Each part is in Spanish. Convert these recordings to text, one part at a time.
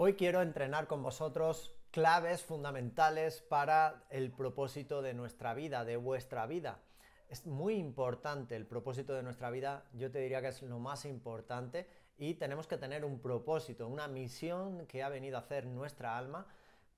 Hoy quiero entrenar con vosotros claves fundamentales para el propósito de nuestra vida, de vuestra vida. Es muy importante el propósito de nuestra vida, yo te diría que es lo más importante y tenemos que tener un propósito, una misión que ha venido a hacer nuestra alma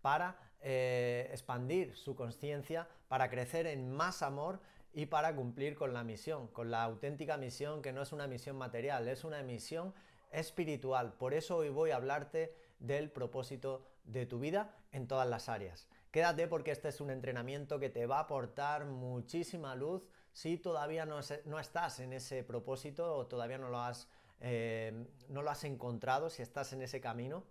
para eh, expandir su conciencia, para crecer en más amor y para cumplir con la misión, con la auténtica misión que no es una misión material, es una misión espiritual. Por eso hoy voy a hablarte del propósito de tu vida en todas las áreas. Quédate porque este es un entrenamiento que te va a aportar muchísima luz si todavía no, estás en ese propósito o todavía no lo, has, eh, no lo has encontrado, si estás en ese camino.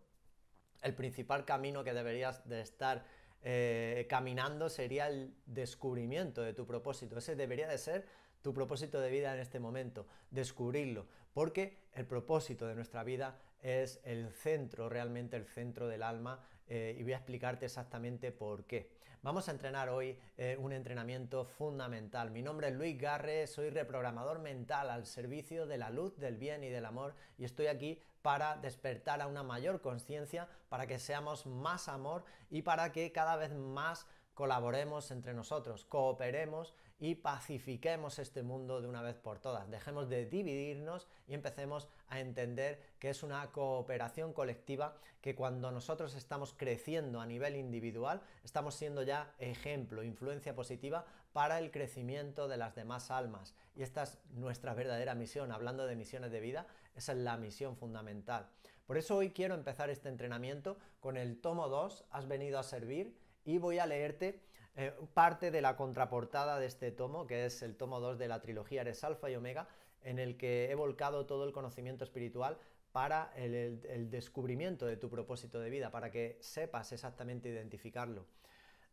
El principal camino que deberías de estar eh, caminando sería el descubrimiento de tu propósito. Ese debería de ser tu propósito de vida en este momento, descubrirlo, porque el propósito de nuestra vida es el centro, realmente el centro del alma eh, y voy a explicarte exactamente por qué. Vamos a entrenar hoy eh, un entrenamiento fundamental. Mi nombre es Luis Garre, soy reprogramador mental al servicio de la luz, del bien y del amor y estoy aquí para despertar a una mayor conciencia, para que seamos más amor y para que cada vez más colaboremos entre nosotros, cooperemos y pacifiquemos este mundo de una vez por todas. Dejemos de dividirnos y empecemos a entender que es una cooperación colectiva que cuando nosotros estamos creciendo a nivel individual, estamos siendo ya ejemplo, influencia positiva para el crecimiento de las demás almas. Y esta es nuestra verdadera misión. Hablando de misiones de vida, esa es la misión fundamental. Por eso hoy quiero empezar este entrenamiento con el tomo 2, has venido a servir y voy a leerte eh, parte de la contraportada de este tomo, que es el tomo 2 de la trilogía Eres Alfa y Omega, en el que he volcado todo el conocimiento espiritual para el descubrimiento de tu propósito de vida, para que sepas exactamente identificarlo.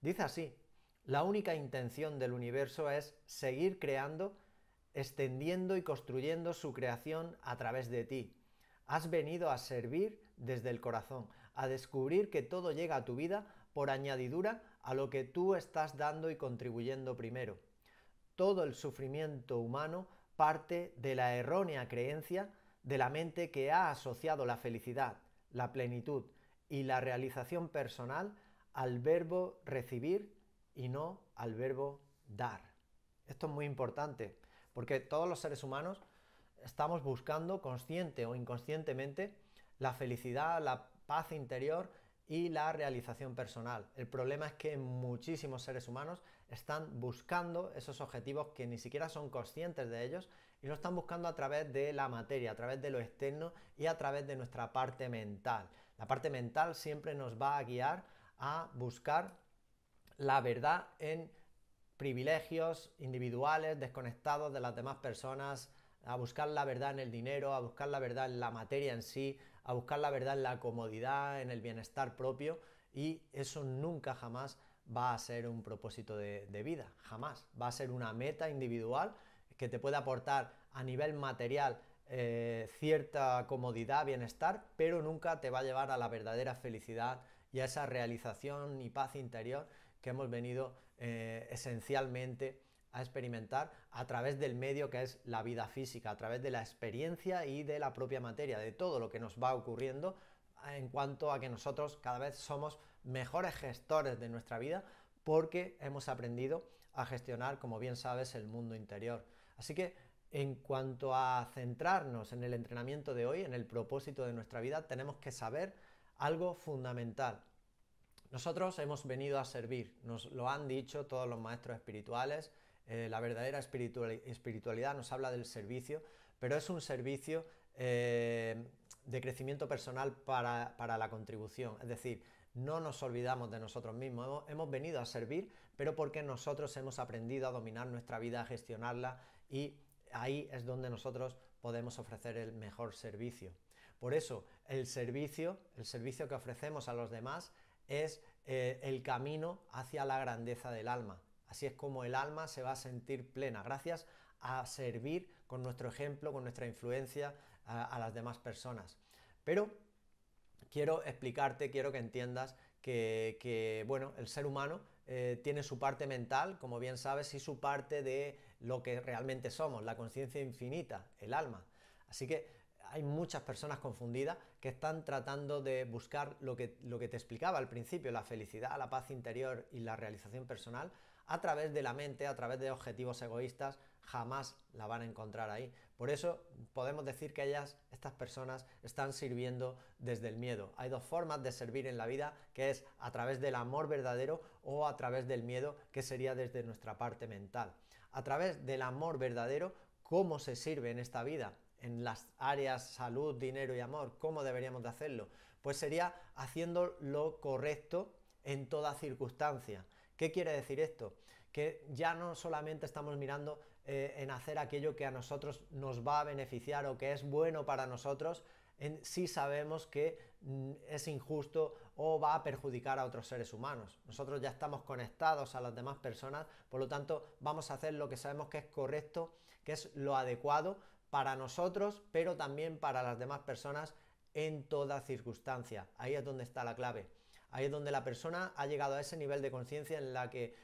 Dice así, la única intención del universo es seguir creando, extendiendo y construyendo su creación a través de ti. Has venido a servir desde el corazón, a descubrir que todo llega a tu vida por añadidura a lo que tú estás dando y contribuyendo primero. Todo el sufrimiento humano parte de la errónea creencia de la mente que ha asociado la felicidad, la plenitud y la realización personal al verbo recibir y no al verbo dar. Esto es muy importante, porque todos los seres humanos estamos buscando consciente o inconscientemente la felicidad, la paz interior y la realización personal. El problema es que muchísimos seres humanos están buscando esos objetivos que ni siquiera son conscientes de ellos y lo están buscando a través de la materia, a través de lo externo y a través de nuestra parte mental. La parte mental siempre nos va a guiar a buscar la verdad en privilegios individuales, desconectados de las demás personas, a buscar la verdad en el dinero, a buscar la verdad en la materia en sí, a buscar la verdad en la comodidad, en el bienestar propio y eso nunca jamás va a ser un propósito de, vida, jamás. Va a ser una meta individual que te puede aportar a nivel material eh, cierta comodidad, bienestar, pero nunca te va a llevar a la verdadera felicidad y a esa realización y paz interior que hemos venido eh, esencialmente a experimentar a través del medio que es la vida física, a través de la experiencia y de la propia materia, de todo lo que nos va ocurriendo en cuanto a que nosotros cada vez somos mejores gestores de nuestra vida porque hemos aprendido a gestionar, como bien sabes, el mundo interior. Así que en cuanto a centrarnos en el entrenamiento de hoy, en el propósito de nuestra vida, tenemos que saber algo fundamental. Nosotros hemos venido a servir, nos lo han dicho todos los maestros espirituales, eh, la verdadera espiritualidad nos habla del servicio, pero es un servicio eh, de crecimiento personal para, la contribución. Es decir, no nos olvidamos de nosotros mismos, hemos, venido a servir, pero porque nosotros hemos aprendido a dominar nuestra vida, a gestionarla y ahí es donde nosotros podemos ofrecer el mejor servicio. Por eso, el servicio, el servicio que ofrecemos a los demás es eh, el camino hacia la grandeza del alma. Así es como el alma se va a sentir plena, gracias a servir con nuestro ejemplo, con nuestra influencia a, las demás personas. Pero quiero explicarte, quiero que entiendas que, bueno, el ser humano eh, tiene su parte mental, como bien sabes, y su parte de lo que realmente somos, la conciencia infinita, el alma. Así que hay muchas personas confundidas que están tratando de buscar lo que te explicaba al principio, la felicidad, la paz interior y la realización personal a través de la mente, a través de objetivos egoístas, jamás la van a encontrar ahí. Por eso podemos decir que ellas, estas personas, están sirviendo desde el miedo. Hay dos formas de servir en la vida, que es a través del amor verdadero o a través del miedo, que sería desde nuestra parte mental. A través del amor verdadero, ¿cómo se sirve en esta vida? en las áreas salud, dinero y amor, ¿cómo deberíamos de hacerlo? Pues sería haciendo lo correcto en toda circunstancia. ¿Qué quiere decir esto? Que ya no solamente estamos mirando eh, en hacer aquello que a nosotros nos va a beneficiar o que es bueno para nosotros, en, si sabemos que mm, es injusto o va a perjudicar a otros seres humanos. Nosotros ya estamos conectados a las demás personas, por lo tanto vamos a hacer lo que sabemos que es correcto, que es lo adecuado para nosotros, pero también para las demás personas en toda circunstancia. Ahí es donde está la clave. Ahí es donde la persona ha llegado a ese nivel de conciencia en la que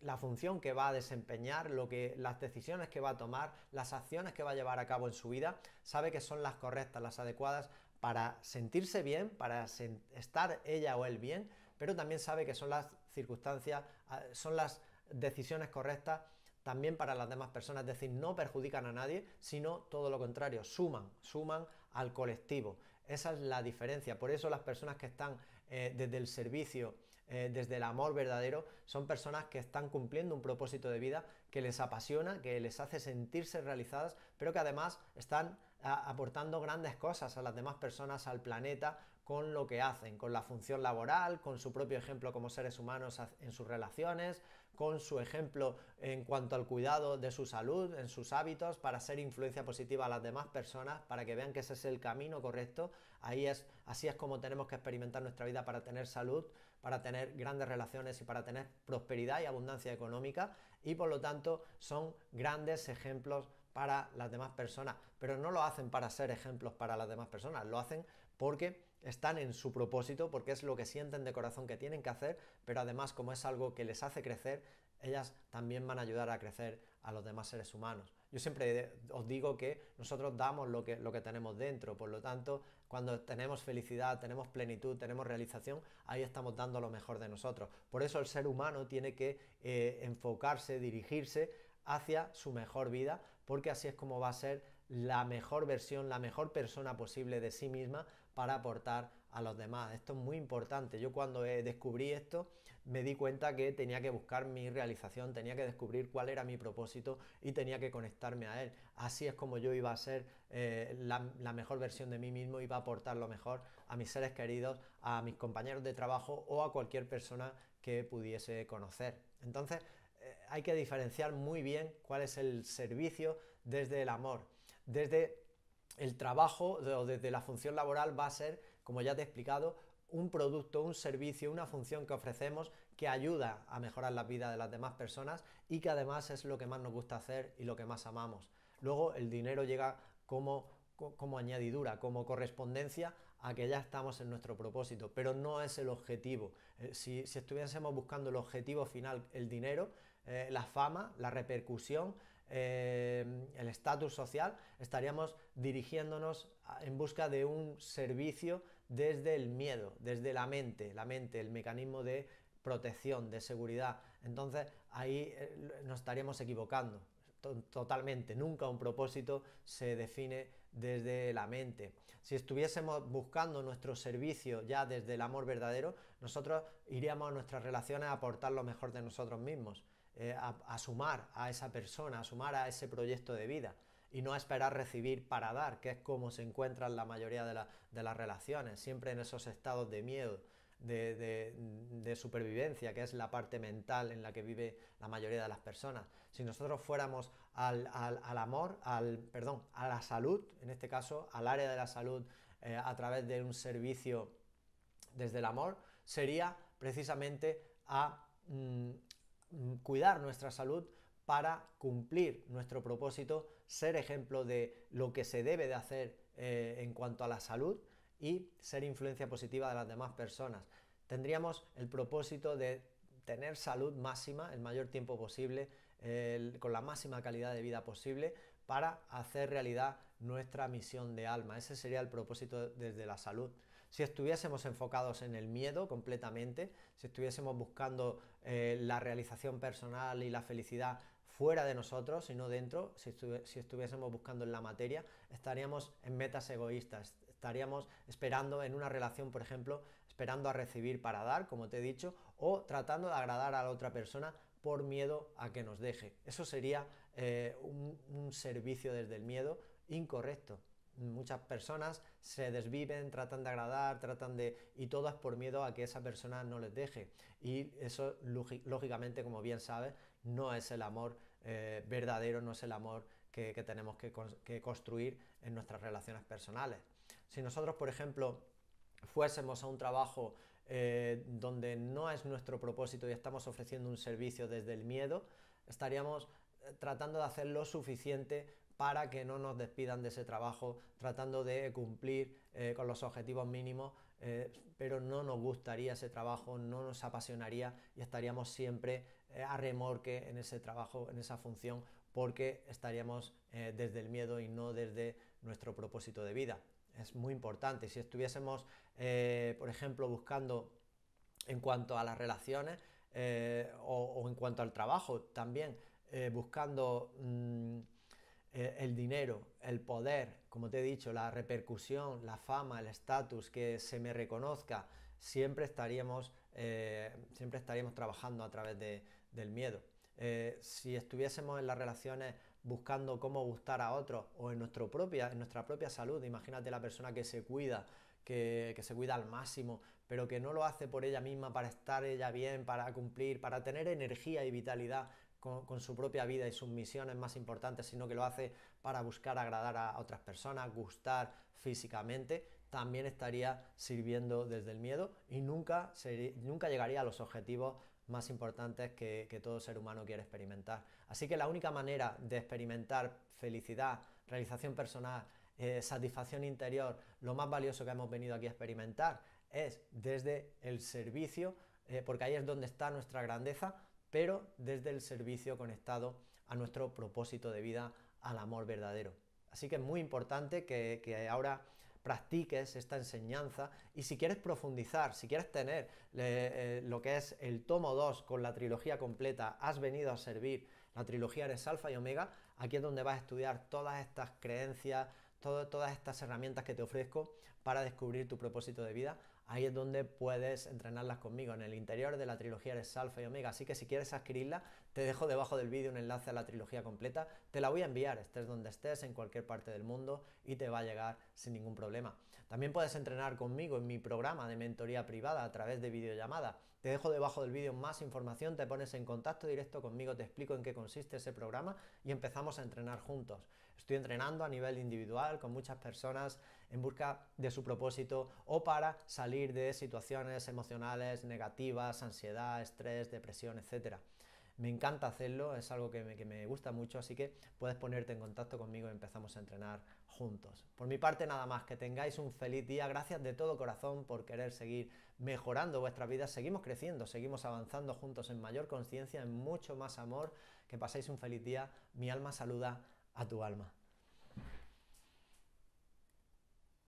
la función que va a desempeñar, lo que, las decisiones que va a tomar, las acciones que va a llevar a cabo en su vida, sabe que son las correctas, las adecuadas para sentirse bien, para estar ella o él bien, pero también sabe que son las circunstancias, ah, son las decisiones correctas también para las demás personas, es decir, no perjudican a nadie, sino todo lo contrario, suman, suman al colectivo. Esa es la diferencia. Por eso las personas que están eh, desde el servicio, eh, desde el amor verdadero, son personas que están cumpliendo un propósito de vida que les apasiona, que les hace sentirse realizadas, pero que además están aportando grandes cosas a las demás personas, al planeta, con lo que hacen, con la función laboral, con su propio ejemplo como seres humanos en sus relaciones, con su ejemplo en cuanto al cuidado de su salud, en sus hábitos, para ser influencia positiva a las demás personas, para que vean que ese es el camino correcto. es, así es como tenemos que experimentar nuestra vida para tener salud, para tener grandes relaciones y para tener prosperidad y abundancia económica. Y por lo tanto son grandes ejemplos para las demás personas. Pero no lo hacen para ser ejemplos para las demás personas, lo hacen porque están en su propósito porque es lo que sienten de corazón que tienen que hacer, pero además como es algo que les hace crecer, ellas también van a ayudar a crecer a los demás seres humanos. Yo siempre eh, os digo que nosotros damos lo que, lo que tenemos dentro, por lo tanto, cuando tenemos felicidad, tenemos plenitud, tenemos realización, ahí estamos dando lo mejor de nosotros. Por eso el ser humano tiene que eh, enfocarse, dirigirse hacia su mejor vida, porque así es como va a ser la mejor versión, la mejor persona posible de sí misma para aportar a los demás. Esto es muy importante. Yo cuando eh, descubrí esto me di cuenta que tenía que buscar mi realización, tenía que descubrir cuál era mi propósito y tenía que conectarme a él. Así es como yo iba a ser eh, la, mejor versión de mí mismo, iba a aportar lo mejor a mis seres queridos, a mis compañeros de trabajo o a cualquier persona que pudiese conocer. Entonces eh, hay que diferenciar muy bien cuál es el servicio desde el amor desde el trabajo o desde la función laboral va a ser, como ya te he explicado, un producto, un servicio, una función que ofrecemos que ayuda a mejorar la vida de las demás personas y que además es lo que más nos gusta hacer y lo que más amamos. Luego el dinero llega como, añadidura, como correspondencia a que ya estamos en nuestro propósito, pero no es el objetivo. Eh, si, si estuviésemos buscando el objetivo final, el dinero, eh, la fama, la repercusión, eh, el estatus social, estaríamos dirigiéndonos en busca de un servicio desde el miedo, desde la mente, la mente, el mecanismo de protección, de seguridad. Entonces ahí eh, nos estaríamos equivocando totalmente. Nunca un propósito se define desde la mente. Si estuviésemos buscando nuestro servicio ya desde el amor verdadero, nosotros iríamos a nuestras relaciones a aportar lo mejor de nosotros mismos. Eh, a, sumar a esa persona, a sumar a ese proyecto de vida y no esperar recibir para dar, que es como se encuentran la mayoría de, las relaciones, siempre en esos estados de miedo, de, supervivencia, que es la parte mental en la que vive la mayoría de las personas. Si nosotros fuéramos al, amor, al, perdón, a la salud, en este caso, al área de la salud eh, a través de un servicio desde el amor, sería precisamente a... Mm, cuidar nuestra salud para cumplir nuestro propósito, ser ejemplo de lo que se debe de hacer eh, en cuanto a la salud y ser influencia positiva de las demás personas. Tendríamos el propósito de tener salud máxima el mayor tiempo posible, con la máxima calidad de vida posible, para hacer realidad nuestra misión de alma. Ese sería el propósito desde la salud. Si estuviésemos enfocados en el miedo completamente, si estuviésemos buscando eh, la realización personal y la felicidad fuera de nosotros y no dentro, si, estuviésemos buscando en la materia, estaríamos en metas egoístas, estaríamos esperando en una relación, por ejemplo, esperando a recibir para dar, como te he dicho, o tratando de agradar a la otra persona por miedo a que nos deje. Eso sería eh, un servicio desde el miedo incorrecto muchas personas se desviven, tratan de agradar, tratan de... y todas por miedo a que esa persona no les deje. Y eso, lógicamente, como bien sabes, no es el amor eh, verdadero, no es el amor que, tenemos que, construir en nuestras relaciones personales. Si nosotros, por ejemplo, fuésemos a un trabajo eh, donde no es nuestro propósito y estamos ofreciendo un servicio desde el miedo, estaríamos eh, tratando de hacer lo suficiente para que no nos despidan de ese trabajo, tratando de cumplir eh, con los objetivos mínimos, eh, pero no nos gustaría ese trabajo, no nos apasionaría y estaríamos siempre eh, a remorque en ese trabajo, en esa función, porque estaríamos desde el miedo y no desde nuestro propósito de vida. Es muy importante. Si estuviésemos, por ejemplo, buscando en cuanto a las relaciones o, en cuanto al trabajo, también buscando... Mm, el dinero, el poder, como te he dicho, la repercusión, la fama, el estatus, que se me reconozca, siempre estaríamos, eh, siempre estaríamos trabajando a través del miedo. Eh, si estuviésemos en las relaciones buscando cómo gustar a otros o en, nuestra propia salud, imagínate la persona que se cuida, que, se cuida al máximo, pero que no lo hace por ella misma para estar ella bien, para cumplir, para tener energía y vitalidad, con, su propia vida y sus misiones más importantes, sino que lo hace para buscar agradar a, otras personas, gustar físicamente, también estaría sirviendo desde el miedo y nunca, nunca llegaría a los objetivos más importantes que, todo ser humano quiere experimentar. Así que la única manera de experimentar felicidad, realización personal, eh, satisfacción interior, lo más valioso que hemos venido aquí a experimentar, es desde el servicio, eh, porque ahí es donde está nuestra grandeza, pero desde el servicio conectado a nuestro propósito de vida, al amor verdadero. Así que es muy importante que, ahora practiques esta enseñanza y si quieres profundizar, si quieres tener eh, lo que es el tomo 2 con la trilogía completa, has venido a servir, la trilogía eres alfa y omega, aquí es donde vas a estudiar todas estas creencias, todas estas herramientas que te ofrezco para descubrir tu propósito de vida Ahí es donde puedes entrenarlas conmigo, en el interior de la trilogía de Alfa y Omega. Así que si quieres adquirirla, te dejo debajo del vídeo un enlace a la trilogía completa. Te la voy a enviar, estés donde estés, en cualquier parte del mundo, y te va a llegar sin ningún problema. También puedes entrenar conmigo en mi programa de mentoría privada a través de videollamada. Te dejo debajo del vídeo más información, te pones en contacto directo conmigo, te explico en qué consiste ese programa y empezamos a entrenar juntos. Estoy entrenando a nivel individual con muchas personas en busca de su propósito o para salir de situaciones emocionales negativas, ansiedad, estrés, depresión, etc. Me encanta hacerlo, es algo que me, gusta mucho, así que puedes ponerte en contacto conmigo y empezamos a entrenar juntos. Por mi parte nada más, que tengáis un feliz día, gracias de todo corazón por querer seguir mejorando vuestra vida, seguimos creciendo, seguimos avanzando juntos en mayor conciencia, en mucho más amor, que paséis un feliz día, mi alma saluda a tu alma.